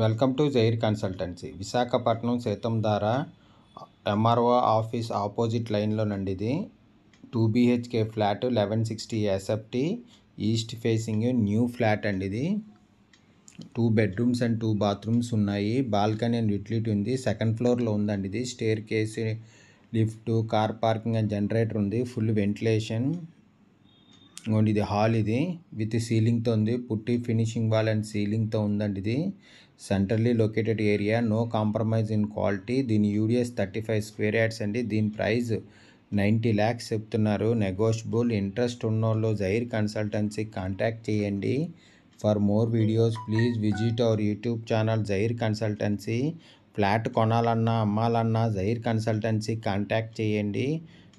welcome to Zair consultancy Visakhapatnam ద్వారా MRO office opposite లైన్లోనండి ఇది two BHK flat eleven sixty SFT east facing new flat అండి ఇది two bedrooms and two bathrooms ఉన్నాయి balcony and utility ఉంది second ఫ్లోర్లో ఉందండి ఇది staircase lift car parking and generator ఉంది ఫుల్ వెంటిలేషన్ ఇదిగోండి ఇది హాల్ ఇది విత్ సీలింగ్తో ఉంది పుట్టి ఫినిషింగ్ వాల్ అండ్ సీలింగ్తో ఉందండి ఇది centrally located area no compromise in quality దీని UDS thirty five square yards అండి దీని ప్రైస్ నైంటీ ల్యాక్స్ చెప్తున్నారు నెగోషియబుల్ ఇంట్రెస్ట్ ఉన్నోళ్ళు జైర్ కన్సల్టెన్సీ కాంటాక్ట్ చేయండి for more videos please visit our YouTube channel Zair consultancy flat కొనాలన్నా అమ్మాలన్నా జైర్ కన్సల్టెన్సీ కాంటాక్ట్ చేయండి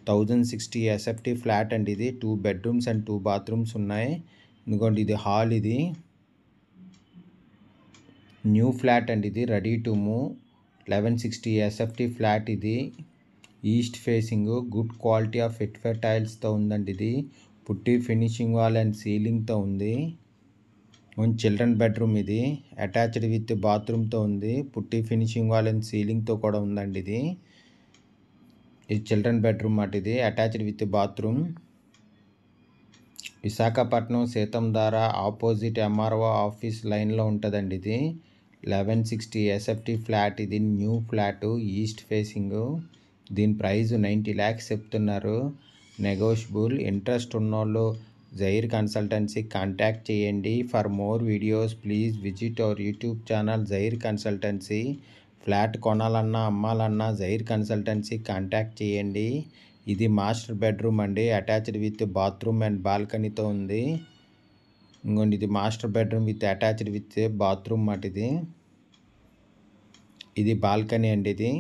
థౌజండ్ సిక్స్టీ ఎస్ఎఫ్టీ ఫ్లాట్ అండి ఇది two bedrooms and two bathrooms ఉన్నాయి ఎందుకంటే ఇది హాల్ ఇది న్యూ ఫ్లాట్ అండి ఇది ready to move eleven sixty SFT flat ఇది east facing good quality of ఫిట్ఫెర్ టైల్స్తో ఉందండి ఇది పుట్టి ఫినిషింగ్ వాల్ అండ్ సీలింగ్తో ఉంది చిల్డ్రన్ బెడ్రూమ్ ఇది అటాచ్డ్ విత్ బాత్రూమ్తో ఉంది పుట్టి ఫినిషింగ్ వాల్ అండ్ సీలింగ్తో కూడా ఉందండి ఇది ఇది చిల్డ్రన్ బెడ్రూమ్ మాట ఇది attached with bathroom Visakhapatnam Seethammadhara opposite MRO office లైన్లో ఉంటుందండి ఇది లెవెన్ సిక్స్టీ ఎస్ఎఫ్టీ ఫ్లాట్ ఇది న్యూ ఫ్లాట్ ఈస్ట్ ఫేసింగ్ దీని ప్రైజు నైంటీ ల్యాక్స్ చెప్తున్నారు నెగోషియబుల్ ఇంట్రెస్ట్ ఉన్నోళ్ళు జైర్ కన్సల్టెన్సీ కాంటాక్ట్ చేయండి for more videos please visit our YouTube channel Zair consultancy flat కొనాలన్నా అమ్మాలన్నా జైర్ కన్సల్టెన్సీ కాంటాక్ట్ చేయండి ఇది మాస్టర్ బెడ్రూమ్ అండి అటాచ్డ్ విత్ బాత్రూమ్ అండ్ బాల్కనీతో ఉంది ఇంకోండి ఇది master bedroom with attached with bathroom మాట ఇది ఇది బాల్కనీ అండి ఇది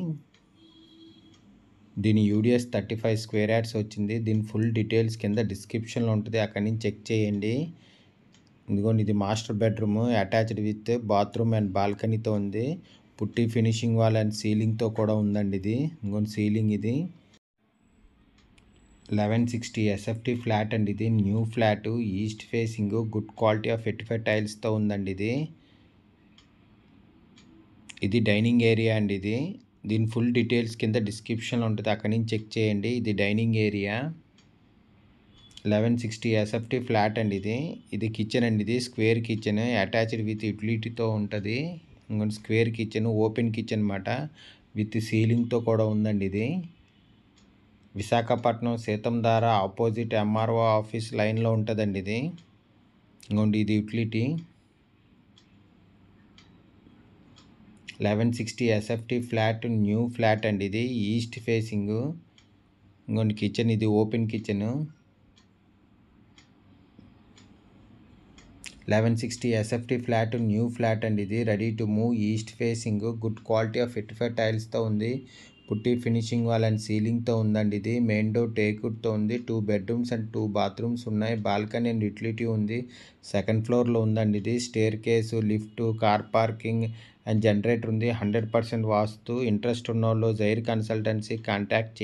దీని UDS thirty five square yards వచ్చింది దీని ఫుల్ డీటెయిల్స్ కింద డిస్క్రిప్షన్లో ఉంటుంది అక్కడి నుంచి చెక్ చేయండి ఇదిగోండి ఇది master bedroom attached with bathroom and బాల్కనీతో ఉంది పుట్టి ఫినిషింగ్ వాల్ అండ్ సీలింగ్తో కూడా ఉందండి ఇది ఇంకొన్ని సీలింగ్ ఇది లెవెన్ సిక్స్టీ ఎస్ఎఫ్టీ ఫ్లాట్ అండి ఇది new flat east facing good quality of ఎట్టిఫై టైల్స్తో ఉందండి ఇది ఇది డైనింగ్ ఏరియా అండి ఇది దీని ఫుల్ డీటెయిల్స్ కింద డిస్క్రిప్షన్లో ఉంటుంది అక్కడి నుంచి చెక్ చేయండి ఇది dining area eleven sixty SFT flat అండి ఇది ఇది కిచెన్ అండి ఇది స్క్వేర్ కిచెన్ అటాచ్డ్ విత్ యూటిలిటీతో ఉంటుంది ఇంకొకటి స్క్వేర్ కిచెన్ ఓపెన్ కిచెన్ అనమాట విత్ సీలింగ్తో కూడా ఉందండి ఇది Visakhapatnam Seethammadhara opposite MRO office లైన్లో ఉంటుందండి ఇది ఇంకోండి ఇది utility eleven sixty SFT flat new flat అండి ఇది ఈస్ట్ ఫేసింగ్ ఇంకోండి కిచెన్ ఇది open kitchen eleven sixty SFT flat new flat అండి ఇది ready to move east facing good quality of ఫిట్ఫైర్ టైల్స్తో ఉంది పుట్టి ఫినిషింగ్ వాల్ అండ్ సీలింగ్తో ఉందండి ఇది మెయిన్ డోర్ టేకుడ్తో ఉంది two bedrooms and two bathrooms ఉన్నాయి బాల్కనీ అండ్ యూటిలిటీ ఉంది సెకండ్ ఫ్లోర్లో ఉందండి ఇది staircase lift car parking and generator ఉంది హండ్రెడ్ పర్సెంట్ వాస్తు ఇంట్రెస్ట్ ఉన్న వాళ్ళు జైర్ కన్సల్టెన్సీ కాంటాక్ట్